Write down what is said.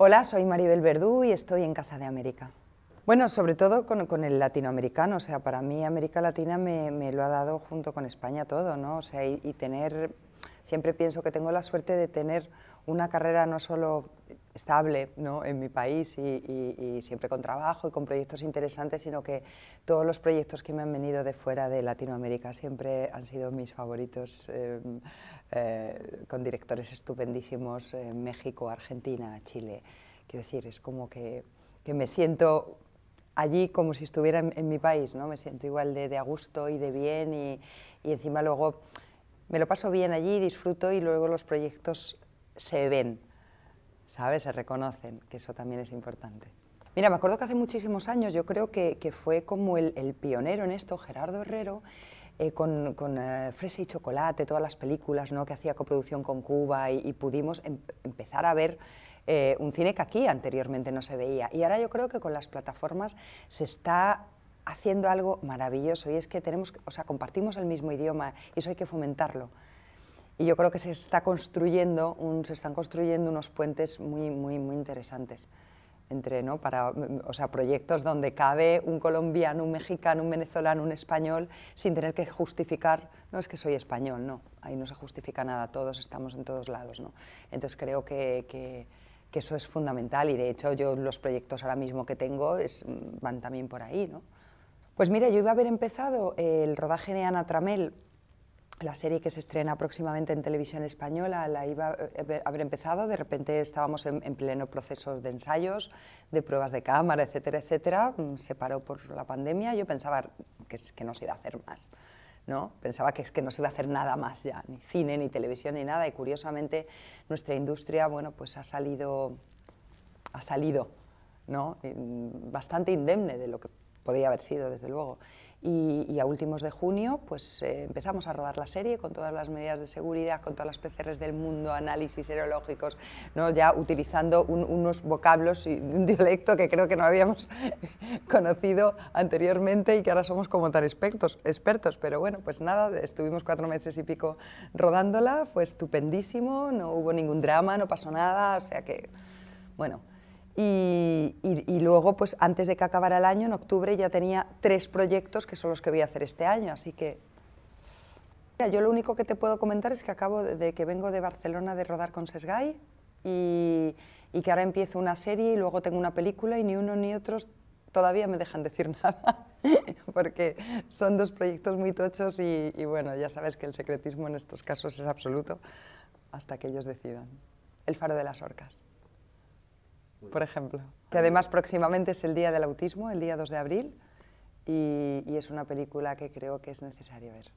Hola, soy Maribel Verdú y estoy en Casa de América. Bueno, sobre todo con, el latinoamericano, o sea, para mí América Latina me, lo ha dado junto con España todo, ¿no? O sea, y tener siempre pienso que tengo la suerte de tener una carrera no solo estable ¿no? en mi país y, siempre con trabajo y con proyectos interesantes, sino que todos los proyectos que me han venido de fuera de Latinoamérica siempre han sido mis favoritos, eh, eh, con directores estupendísimos en eh, México, Argentina, Chile. Quiero decir, es como que, me siento allí como si estuviera en, mi país, ¿no? me siento igual de, a gusto y de bien y, y encima luego me lo paso bien allí, disfruto y luego los proyectos se ven, ¿sabes? Se reconocen, que eso también es importante. Mira, me acuerdo que hace muchísimos años, yo creo que, fue como el, pionero en esto, Gerardo Herrero, eh, con, con eh, Fresa y Chocolate, todas las películas ¿no? que hacía coproducción con Cuba y, pudimos em, empezar a ver eh, un cine que aquí anteriormente no se veía. Y ahora yo creo que con las plataformas se está haciendo algo maravilloso y es que tenemos, o sea, compartimos el mismo idioma y eso hay que fomentarlo. Y yo creo que se, está construyendo se están construyendo unos puentes muy, muy, muy interesantes entre, ¿no? Para, sea, proyectos donde cabe un colombiano, un mexicano, un venezolano, un español, sin tener que justificar, no es que soy español, no, ahí no se justifica nada, todos estamos en todos lados, ¿no? Entonces creo que, eso es fundamental y de hecho yo los proyectos ahora mismo que tengo van también por ahí, ¿no? Pues mira, yo iba a haber empezado el rodaje de Ana Tramel, la serie que se estrena próximamente en televisión española, la iba a haber empezado, de repente estábamos en, pleno proceso de ensayos, de pruebas de cámara, etcétera, etcétera, mm, se paró por la pandemia, yo pensaba que, que no se iba a hacer más. ¿no? Pensaba que es que no se iba a hacer nada más ya, ni cine, ni televisión, ni nada. Y curiosamente nuestra industria, bueno, pues ha salido, ha salido, ¿no? Mm, bastante indemne de lo que podía haber sido, desde luego. Y, a últimos de junio pues eh, empezamos a rodar la serie con todas las medidas de seguridad, con todas las PCRs del mundo, análisis serológicos, ¿no? ya utilizando unos vocablos y un dialecto que creo que no habíamos conocido anteriormente y que ahora somos como tan expertos, expertos. Pero bueno, pues nada, estuvimos cuatro meses y pico rodándola, fue estupendísimo, no hubo ningún drama, no pasó nada, o sea que, bueno. Y, luego, pues antes de que acabara el año, en octubre, ya tenía tres proyectos que son los que voy a hacer este año, así que... Mira, yo lo único que te puedo comentar es que acabo de, que vengo de Barcelona de rodar con Sesgay y, y, que ahora empiezo una serie y luego tengo una película y ni uno ni otros todavía me dejan decir nada, porque son dos proyectos muy tochos y bueno, ya sabes que el secretismo en estos casos es absoluto hasta que ellos decidan. El faro de las orcas por ejemplo. Que además próximamente es el Día del Autismo, el día 2 de abril, y, y es una película que creo que es necesario ver.